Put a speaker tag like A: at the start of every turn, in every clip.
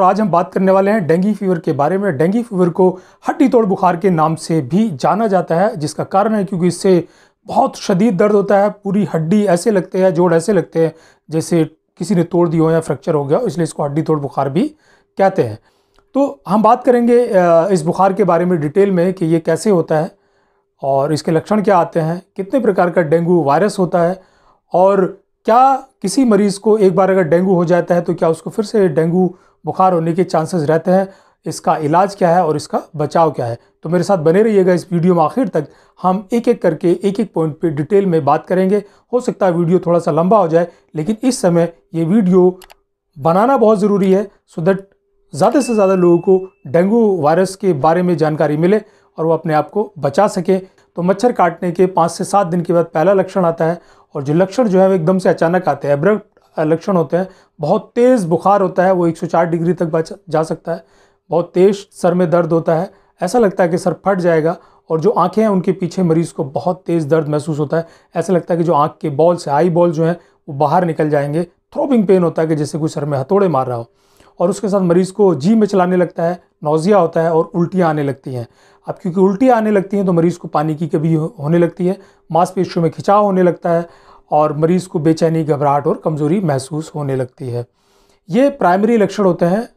A: तो आज हम बात करने वाले हैं डेंगी फीवर के बारे में डेंगू फीवर को हड्डी तोड़ बुखार के नाम से भी जाना जाता है जिसका कारण है क्योंकि इससे बहुत शदीद दर्द होता है पूरी हड्डी ऐसे लगते हैं जोड़ ऐसे लगते हैं जैसे किसी ने तोड़ दिया हो या फ्रैक्चर हो गया इसलिए इसको हड्डी तोड़ बुखार भी कहते हैं तो हम बात करेंगे इस बुखार के बारे में डिटेल में कि ये कैसे होता है और इसके लक्षण क्या आते हैं कितने प्रकार का डेंगू वायरस होता है और क्या किसी मरीज़ को एक बार अगर डेंगू हो जाता है तो क्या उसको फिर से डेंगू बुखार होने के चांसेस रहते हैं इसका इलाज क्या है और इसका बचाव क्या है तो मेरे साथ बने रहिएगा इस वीडियो में आखिर तक हम एक एक करके एक एक पॉइंट पे डिटेल में बात करेंगे हो सकता है वीडियो थोड़ा सा लंबा हो जाए लेकिन इस समय ये वीडियो बनाना बहुत ज़रूरी है सो दैट ज़्यादा से ज़्यादा लोगों को डेंगू वायरस के बारे में जानकारी मिले और वो अपने आप को बचा सकें तो मच्छर काटने के पाँच से सात दिन के बाद पहला लक्षण आता है और जो लक्षण जो है वो एकदम से अचानक आते हैं एब्रप्ट लक्षण होते हैं बहुत तेज़ बुखार होता है वो 104 डिग्री तक जा सकता है बहुत तेज सर में दर्द होता है ऐसा लगता है कि सर फट जाएगा और जो आंखें हैं उनके पीछे मरीज़ को बहुत तेज़ दर्द महसूस होता है ऐसा लगता है कि जो आँख के बॉल से आई बॉल जो हैं वो बाहर निकल जाएंगे थ्रोबिंग पेन होता है कि जैसे कोई सर में हथौड़े मार रहा हो और उसके साथ मरीज़ को जी में चलाने लगता है नोज़िया होता है और उल्टियाँ आने लगती हैं अब क्योंकि उल्टियाँ आने लगती हैं तो मरीज़ को पानी की कभी होने लगती है मांसपेशियों में खिंचाव होने लगता है और मरीज़ को बेचैनी घबराहट और कमज़ोरी महसूस होने लगती है ये प्राइमरी लक्षण होते हैं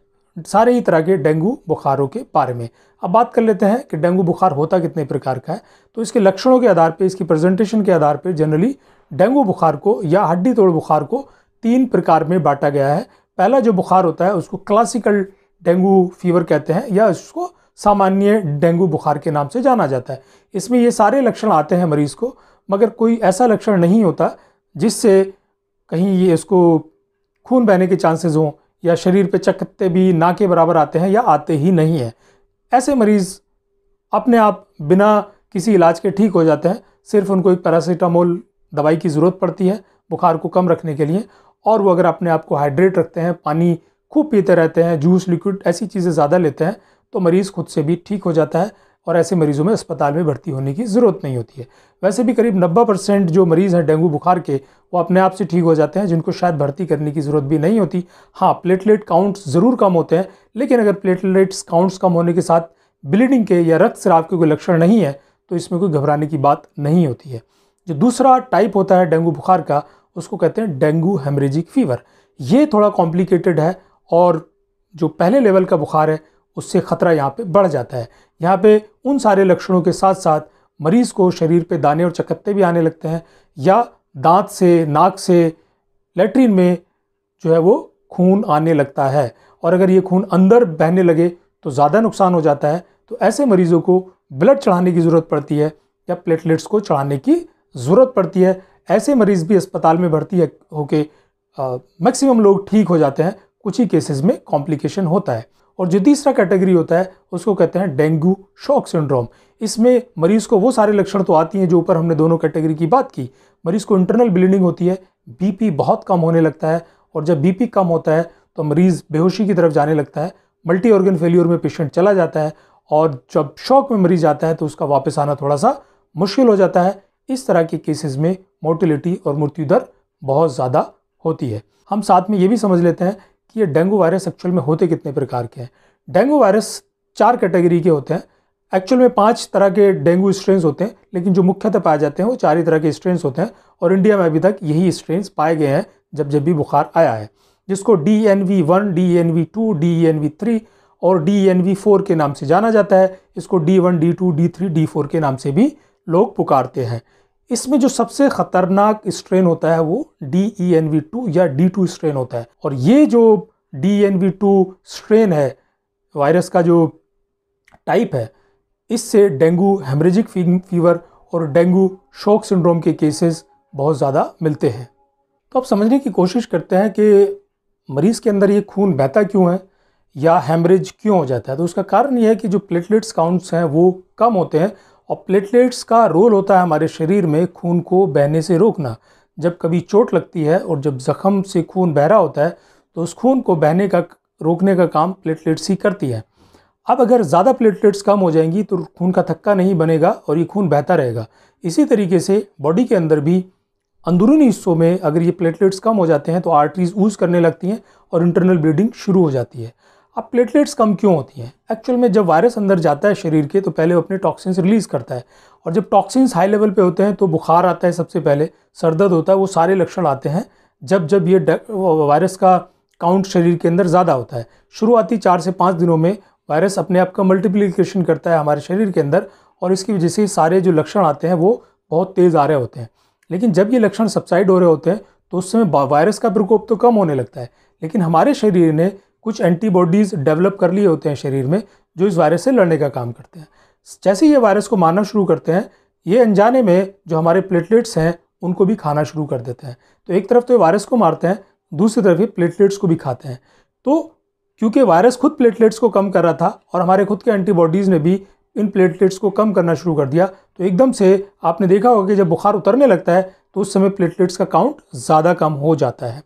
A: सारे ही तरह के डेंगू बुखारों के बारे में अब बात कर लेते हैं कि डेंगू बुखार होता कितने प्रकार का है तो इसके लक्षणों के आधार पर इसकी प्रेजेंटेशन के आधार पर जनरली डेंगू बुखार को या हड्डी तोड़ बुखार को तीन प्रकार में बांटा गया है पहला जो बुखार होता है उसको क्लासिकल डेंगू फीवर कहते हैं या उसको सामान्य डेंगू बुखार के नाम से जाना जाता है इसमें ये सारे लक्षण आते हैं मरीज़ को मगर कोई ऐसा लक्षण नहीं होता जिससे कहीं ये इसको खून बहने के चांसेस हों या शरीर पे चकते भी ना के बराबर आते हैं या आते ही नहीं हैं ऐसे मरीज़ अपने आप बिना किसी इलाज के ठीक हो जाते हैं सिर्फ उनको एक पैरासीटामोल दवाई की ज़रूरत पड़ती है बुखार को कम रखने के लिए और वो अगर अपने आप को हाइड्रेट रखते हैं पानी खूब पीते रहते हैं जूस लिक्विड ऐसी चीज़ें ज़्यादा लेते हैं तो मरीज़ खुद से भी ठीक हो जाता है और ऐसे मरीज़ों में अस्पताल में भर्ती होने की ज़रूरत नहीं होती है वैसे भी करीब 90 परसेंट जो मरीज़ हैं डेंगू बुखार के वो अपने आप से ठीक हो जाते हैं जिनको शायद भर्ती करने की ज़रूरत भी नहीं होती हाँ प्लेटलेट काउंट्स ज़रूर कम होते हैं लेकिन अगर प्लेटलेट्स काउंट्स कम होने के साथ ब्लीडिंग के या रक्त स्राव के कोई लक्षण नहीं है तो इसमें कोई घबराने की बात नहीं होती है जो दूसरा टाइप होता है डेंगू बुखार का उसको कहते हैं डेंगू हेमरेजिक फीवर ये थोड़ा कॉम्प्लिकेटेड है और जो पहले लेवल का बुखार है उससे ख़तरा यहाँ पे बढ़ जाता है यहाँ पे उन सारे लक्षणों के साथ साथ मरीज़ को शरीर पे दाने और चकत्ते भी आने लगते हैं या दांत से नाक से लेटरिन में जो है वो खून आने लगता है और अगर ये खून अंदर बहने लगे तो ज़्यादा नुकसान हो जाता है तो ऐसे मरीज़ों को ब्लड चढ़ाने की ज़रूरत पड़ती है या प्लेटलेट्स को चढ़ाने की ज़रूरत पड़ती है ऐसे मरीज़ भी अस्पताल में भर्ती होके मैक्सिमम लोग ठीक हो जाते हैं कुछ ही केसेस में कॉम्प्लिकेशन होता है और जो तीसरा कैटेगरी होता है उसको कहते हैं डेंगू शॉक सिंड्रोम इसमें मरीज़ को वो सारे लक्षण तो आती हैं जो ऊपर हमने दोनों कैटेगरी की बात की मरीज़ को इंटरनल ब्लीडिंग होती है बीपी बहुत कम होने लगता है और जब बीपी कम होता है तो मरीज़ बेहोशी की तरफ जाने लगता है मल्टी ऑर्गन फेल्योर में पेशेंट चला जाता है और जब शॉक में मरीज आता है तो उसका वापस आना थोड़ा सा मुश्किल हो जाता है इस तरह के केसेस में मोर्टिलिटी और मृत्यु दर बहुत ज़्यादा होती है हम साथ में ये भी समझ लेते हैं कि ये डेंगू वायरस एक्चुअल में होते कितने प्रकार के हैं डेंगू वायरस चार कैटेगरी के होते हैं एक्चुअल में पांच तरह के डेंगू स्ट्रेन्स होते हैं लेकिन जो मुख्यतः पाए जाते हैं वो चार ही तरह के स्ट्रेन्स होते हैं और इंडिया में अभी तक यही स्ट्रेन्स पाए गए हैं जब जब भी बुखार आया है जिसको D N V one D N V two D N V three और डी एन वी फोर के नाम से जाना जाता है इसको D one D two D three D four के नाम से भी लोग पुकारते हैं इसमें जो सबसे खतरनाक स्ट्रेन होता है वो D E N V two या डी टू स्ट्रेन होता है और ये जो D N V two strain है वायरस का जो टाइप है इससे डेंगू हेमरेजिक फीवर और डेंगू शॉक सिंड्रोम के केसेस बहुत ज़्यादा मिलते हैं तो आप समझने की कोशिश करते हैं कि मरीज़ के अंदर ये खून बहता क्यों है या हेमरेज क्यों हो जाता है तो उसका कारण यह है कि जो प्लेटलेट्स काउंट्स हैं वो कम होते हैं और प्लेटलेट्स का रोल होता है हमारे शरीर में खून को बहने से रोकना जब कभी चोट लगती है और जब ज़ख़म से खून बह रहा होता है तो उस खून को बहने का रोकने का काम प्लेटलेट्स ही करती है अब अगर ज़्यादा प्लेटलेट्स कम हो जाएंगी तो खून का थक्का नहीं बनेगा और ये खून बहता रहेगा इसी तरीके से बॉडी के अंदर भी अंदरूनी हिस्सों में अगर ये प्लेटलेट्स कम हो जाते हैं तो आर्टरीज़ ऊज करने लगती हैं और इंटरनल ब्लीडिंग शुरू हो जाती है अब प्लेटलेट्स कम क्यों होती हैं एक्चुअल में जब वायरस अंदर जाता है शरीर के तो पहले वो अपने टॉक्सिन्स रिलीज़ करता है और जब टॉक्सिन्स हाई लेवल पे होते हैं तो बुखार आता है सबसे पहले सर दर्द होता है वो सारे लक्षण आते हैं जब जब ये वायरस का काउंट शरीर के अंदर ज़्यादा होता है शुरुआती चार से पाँच दिनों में वायरस अपने आप का मल्टीप्लीकेशन करता है हमारे शरीर के अंदर और इसकी वजह से सारे जो लक्षण आते हैं वो बहुत तेज़ आ रहे होते हैं लेकिन जब ये लक्षण सब्साइड हो रहे होते हैं तो उस समय वायरस का प्रकोप तो कम होने लगता है लेकिन हमारे शरीर ने कुछ एंटीबॉडीज़ डेवलप कर लिए होते हैं शरीर में जो इस वायरस से लड़ने का काम करते हैं जैसे ये वायरस को मारना शुरू करते हैं ये अनजाने में जो हमारे प्लेटलेट्स हैं उनको भी खाना शुरू कर देते हैं तो एक तरफ तो ये वायरस को मारते हैं दूसरी तरफ ये प्लेटलेट्स को भी खाते हैं तो क्योंकि वायरस खुद प्लेटलेट्स को कम कर रहा था और हमारे खुद के एंटीबॉडीज़ ने भी इन प्लेटलेट्स को कम करना शुरू कर दिया तो एकदम से आपने देखा होगा कि जब बुखार उतरने लगता है तो उस समय प्लेटलेट्स का काउंट ज़्यादा कम हो जाता है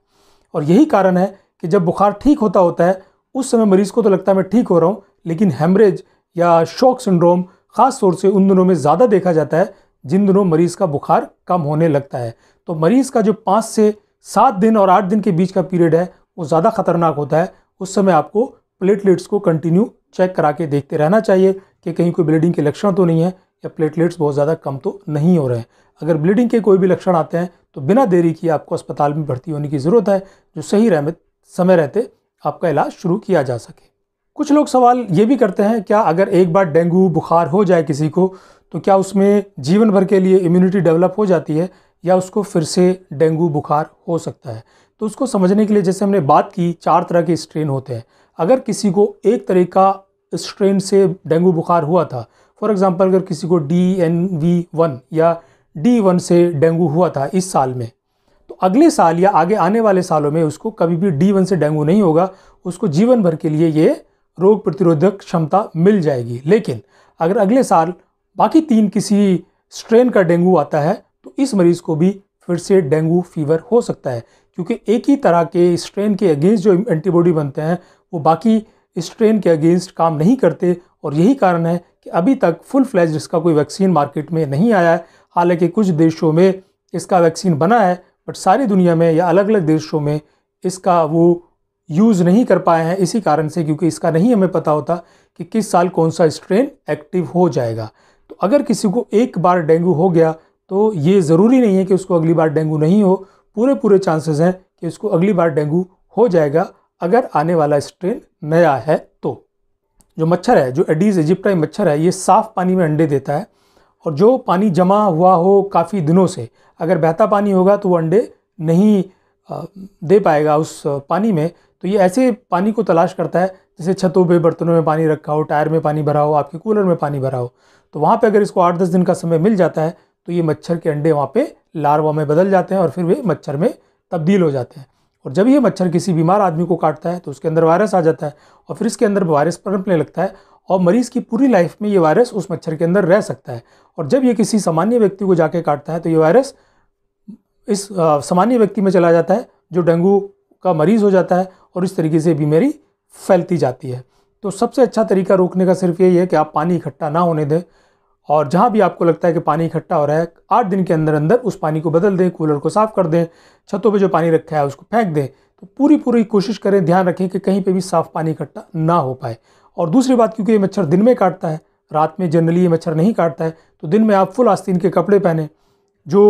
A: और यही कारण है कि जब बुखार ठीक होता होता है उस समय मरीज़ को तो लगता है मैं ठीक हो रहा हूँ लेकिन हेमरेज या शॉक सिंड्रोम ख़ास तौर से उन दिनों में ज़्यादा देखा जाता है जिन दिनों मरीज़ का बुखार कम होने लगता है तो मरीज़ का जो पाँच से सात दिन और आठ दिन के बीच का पीरियड है वो ज़्यादा ख़तरनाक होता है उस समय आपको प्लेटलेट्स को कंटिन्यू चेक करा के देखते रहना चाहिए कि कहीं कोई ब्लीडिंग के लक्षण तो नहीं है या प्लेटलेट्स बहुत ज़्यादा कम तो नहीं हो रहे हैं अगर ब्लीडिंग के कोई भी लक्षण आते हैं तो बिना देरी किए आपको अस्पताल में भर्ती होने की ज़रूरत है जो सही रहमत समय रहते आपका इलाज शुरू किया जा सके कुछ लोग सवाल ये भी करते हैं क्या अगर एक बार डेंगू बुखार हो जाए किसी को तो क्या उसमें जीवन भर के लिए इम्यूनिटी डेवलप हो जाती है या उसको फिर से डेंगू बुखार हो सकता है तो उसको समझने के लिए जैसे हमने बात की चार तरह के स्ट्रेन होते हैं अगर किसी को एक तरह का स्ट्रेन से डेंगू बुखार हुआ था फॉर एग्ज़ाम्पल अगर किसी को डी एन वी वन या डी वन से डेंगू हुआ था इस साल में अगले साल या आगे आने वाले सालों में उसको कभी भी डी वन से डेंगू नहीं होगा उसको जीवन भर के लिए ये रोग प्रतिरोधक क्षमता मिल जाएगी लेकिन अगर अगले साल बाकी तीन किसी स्ट्रेन का डेंगू आता है तो इस मरीज़ को भी फिर से डेंगू फीवर हो सकता है क्योंकि एक ही तरह के स्ट्रेन के अगेंस्ट जो एंटीबॉडी बनते हैं वो बाकी स्ट्रेन के अगेंस्ट काम नहीं करते और यही कारण है कि अभी तक फुल फ्लैज इसका कोई वैक्सीन मार्केट में नहीं आया है हालांकि कुछ देशों में इसका वैक्सीन बना है बट सारी दुनिया में या अलग अलग देशों में इसका वो यूज़ नहीं कर पाए हैं इसी कारण से क्योंकि इसका नहीं हमें पता होता कि किस साल कौन सा स्ट्रेन एक्टिव हो जाएगा तो अगर किसी को एक बार डेंगू हो गया तो ये ज़रूरी नहीं है कि उसको अगली बार डेंगू नहीं हो पूरे पूरे चांसेस हैं कि उसको अगली बार डेंगू हो जाएगा अगर आने वाला स्ट्रेन नया है तो जो मच्छर है जो एडीज इजिप्टाई मच्छर है ये साफ़ पानी में अंडे देता है और जो पानी जमा हुआ हो काफ़ी दिनों से अगर बहता पानी होगा तो वो अंडे नहीं दे पाएगा उस पानी में तो ये ऐसे पानी को तलाश करता है जैसे छतों पे बर्तनों में पानी रखा हो टायर में पानी भरा हो आपके कूलर में पानी भरा हो तो वहाँ पे अगर इसको आठ दस दिन का समय मिल जाता है तो ये मच्छर के अंडे वहाँ पे लार्वा में बदल जाते हैं और फिर वे मच्छर में तब्दील हो जाते हैं और जब ये मच्छर किसी बीमार आदमी को काटता है तो उसके अंदर वायरस आ जाता है और फिर इसके अंदर वायरस पनपने लगता है और मरीज़ की पूरी लाइफ में ये वायरस उस मच्छर के अंदर रह सकता है और जब ये किसी सामान्य व्यक्ति को जाके काटता है तो ये वायरस इस सामान्य व्यक्ति में चला जाता है जो डेंगू का मरीज़ हो जाता है और इस तरीके से बीमारी फैलती जाती है तो सबसे अच्छा तरीका रोकने का सिर्फ यही है कि आप पानी इकट्ठा ना होने दें और जहाँ भी आपको लगता है कि पानी इकट्ठा हो रहा है आठ दिन के अंदर अंदर उस पानी को बदल दें कूलर को साफ़ कर दें छतों पर जो पानी रखा है उसको फेंक दें तो पूरी पूरी कोशिश करें ध्यान रखें कि कहीं पे भी साफ़ पानी इकट्ठा ना हो पाए और दूसरी बात क्योंकि ये मच्छर दिन में काटता है रात में जनरली ये मच्छर नहीं काटता है तो दिन में आप फुल आस्तीन के कपड़े पहने जो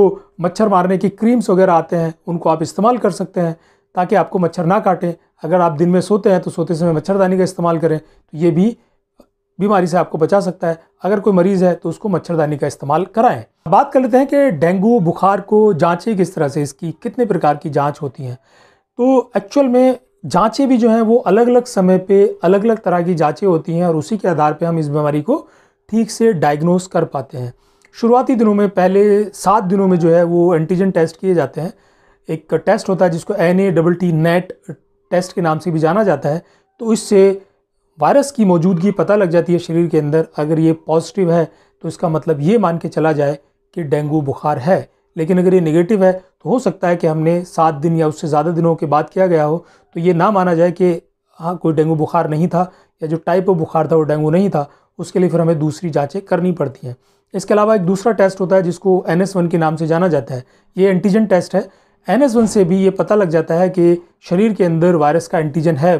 A: मच्छर मारने की क्रीम्स वगैरह आते हैं उनको आप इस्तेमाल कर सकते हैं ताकि आपको मच्छर ना काटें अगर आप दिन में सोते हैं तो सोते समय मच्छरदानी का इस्तेमाल करें तो ये भी बीमारी से आपको बचा सकता है अगर कोई मरीज़ है तो उसको मच्छरदानी का इस्तेमाल कराएं बात कर लेते हैं कि डेंगू बुखार को जाँचें किस तरह से इसकी कितने प्रकार की जाँच होती हैं तो एक्चुअल में जांचें भी जो हैं वो अलग अलग समय पे अलग अलग तरह की जांचें होती हैं और उसी के आधार पे हम इस बीमारी को ठीक से डायग्नोस कर पाते हैं शुरुआती दिनों में पहले सात दिनों में जो है वो एंटीजन टेस्ट किए जाते हैं एक टेस्ट होता है जिसको N A double T net test के नाम से भी जाना जाता है तो इससे वायरस की मौजूदगी पता लग जाती है शरीर के अंदर अगर ये पॉजिटिव है तो इसका मतलब ये मान के चला जाए कि डेंगू बुखार है लेकिन अगर ये निगेटिव है तो हो सकता है कि हमने सात दिन या उससे ज़्यादा दिनों के बाद किया गया हो तो ये ना माना जाए कि हाँ कोई डेंगू बुखार नहीं था या जो टाइप ऑफ बुखार था वो डेंगू नहीं था उसके लिए फिर हमें दूसरी जाँचें करनी पड़ती हैं इसके अलावा एक दूसरा टेस्ट होता है जिसको एन के नाम से जाना जाता है ये एंटीजन टेस्ट है एन से भी ये पता लग जाता है कि शरीर के अंदर वायरस का एंटीजन है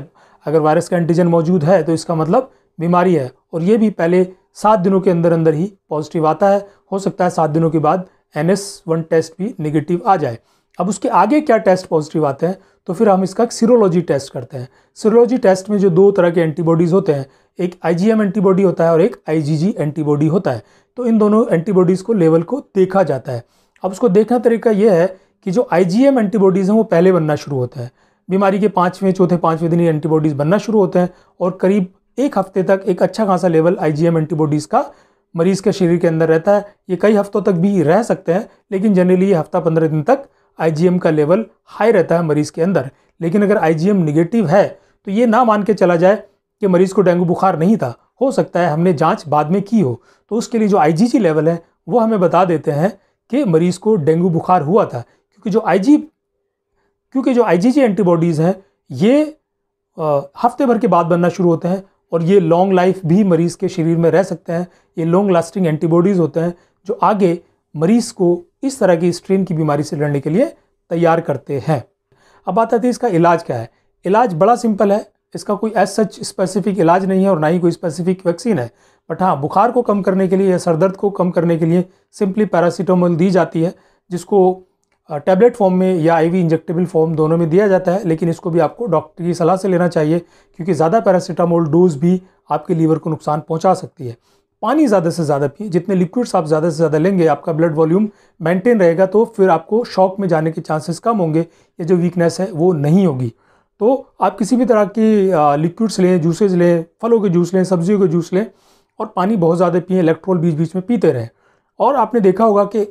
A: अगर वायरस का एंटीजन मौजूद है तो इसका मतलब बीमारी है और ये भी पहले सात दिनों के अंदर अंदर ही पॉजिटिव आता है हो सकता है सात दिनों के बाद एन एस वन टेस्ट भी निगेटिव आ जाए अब उसके आगे क्या टेस्ट पॉजिटिव आते हैं तो फिर हम इसका सीरोलॉजी टेस्ट करते हैं सीरोलॉजी टेस्ट में जो दो तरह के एंटीबॉडीज़ होते हैं एक आईजीएम एंटीबॉडी होता है और एक आईजीजी एंटीबॉडी होता है तो इन दोनों एंटीबॉडीज़ को लेवल को देखा जाता है अब उसको देखना तरीका यह है कि जो आई एंटीबॉडीज़ हैं वो पहले बनना शुरू होता है बीमारी के पाँचवें चौथे पाँचवें दिन ये एंटीबॉडीज़ बनना शुरू होते हैं और करीब एक हफ्ते तक एक अच्छा खासा लेवल आई एंटीबॉडीज़ का मरीज़ के शरीर के अंदर रहता है ये कई हफ्तों तक भी रह सकते हैं लेकिन जनरली ये हफ्ता पंद्रह दिन तक आईजीएम का लेवल हाई रहता है मरीज़ के अंदर लेकिन अगर आईजीएम निगेटिव है तो ये ना मान के चला जाए कि मरीज़ को डेंगू बुखार नहीं था हो सकता है हमने जांच बाद में की हो तो उसके लिए जो आईजीजी लेवल है वो हमें बता देते हैं कि मरीज़ को डेंगू बुखार हुआ था क्योंकि जो जी क्योंकि जो जी एंटीबॉडीज़ हैं ये हफ्ते भर के बाद बनना शुरू होते हैं और ये लॉन्ग लाइफ भी मरीज़ के शरीर में रह सकते हैं ये लॉन्ग लास्टिंग एंटीबॉडीज़ होते हैं जो आगे मरीज़ को इस तरह की स्ट्रेन की बीमारी से लड़ने के लिए तैयार करते हैं अब बात आती है इसका इलाज क्या है इलाज बड़ा सिंपल है इसका कोई एज सच स्पेसिफिक इलाज नहीं है और ना ही कोई स्पेसिफिक वैक्सीन है बट हाँ बुखार को कम करने के लिए या सर दर्द को कम करने के लिए सिंपली पैरासीटामोल दी जाती है जिसको टैबलेट फॉर्म में या आईवी इंजेक्टेबल फॉर्म दोनों में दिया जाता है लेकिन इसको भी आपको डॉक्टर की सलाह से लेना चाहिए क्योंकि ज़्यादा पैरासीटामोल डोज भी आपके लीवर को नुकसान पहुंचा सकती है पानी ज़्यादा से ज़्यादा पिए जितने लिक्विड्स आप ज़्यादा से ज़्यादा लेंगे आपका ब्लड वॉल्यूम मेंटेन रहेगा तो फिर आपको शॉक में जाने के चांसेस कम होंगे या जो वीकनेस है वो नहीं होगी तो आप किसी भी तरह की लिक्विड्स लें जूसेज लें फलों के जूस लें सब्जियों के जूस लें और पानी बहुत ज़्यादा पिए इलेक्ट्रोल बीच बीच में पीते रहें और आपने देखा होगा कि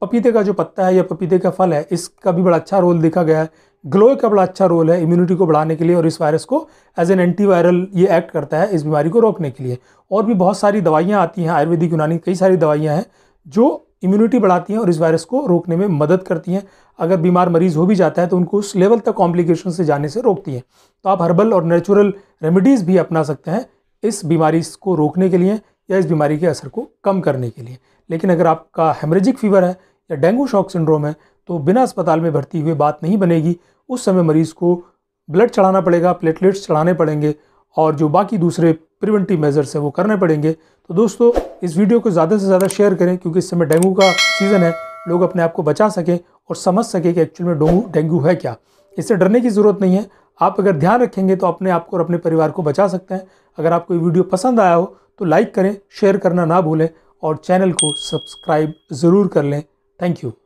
A: पपीते का जो पत्ता है या पपीते का फल है इसका भी बड़ा अच्छा रोल देखा गया है ग्लोए का बड़ा अच्छा रोल है इम्यूनिटी को बढ़ाने के लिए और इस वायरस को एज एन एंटीवायरल ये एक्ट करता है इस बीमारी को रोकने के लिए और भी बहुत सारी दवाइयाँ आती हैं आयुर्वेदिक यूनानी कई सारी दवाइयाँ हैं जो इम्यूनिटी बढ़ाती हैं और इस वायरस को रोकने में मदद करती हैं अगर बीमार मरीज़ हो भी जाता है तो उनको उस लेवल तक कॉम्प्लिकेशन से जाने से रोकती हैं तो आप हर्बल और नेचुरल रेमेडीज़ भी अपना सकते हैं इस बीमारी को रोकने के लिए या इस बीमारी के असर को कम करने के लिए लेकिन अगर आपका हेमरेजिक फीवर है या डेंगू शॉक सिंड्रोम है तो बिना अस्पताल में भर्ती हुए बात नहीं बनेगी उस समय मरीज़ को ब्लड चढ़ाना पड़ेगा प्लेटलेट्स चढ़ाने पड़ेंगे और जो बाकी दूसरे प्रिवेंटिव मेजर्स हैं वो करने पड़ेंगे तो दोस्तों इस वीडियो को ज़्यादा से ज़्यादा शेयर करें क्योंकि इस समय डेंगू का सीज़न है लोग अपने आप को बचा सकें और समझ सकें कि एक्चुअल में डेंगू डेंगू है क्या इससे डरने की ज़रूरत नहीं है आप अगर ध्यान रखेंगे तो अपने आप को और अपने परिवार को बचा सकते हैं अगर आपको ये वीडियो पसंद आया हो तो लाइक करें शेयर करना ना भूलें और चैनल को सब्सक्राइब ज़रूर कर लें थैंक यू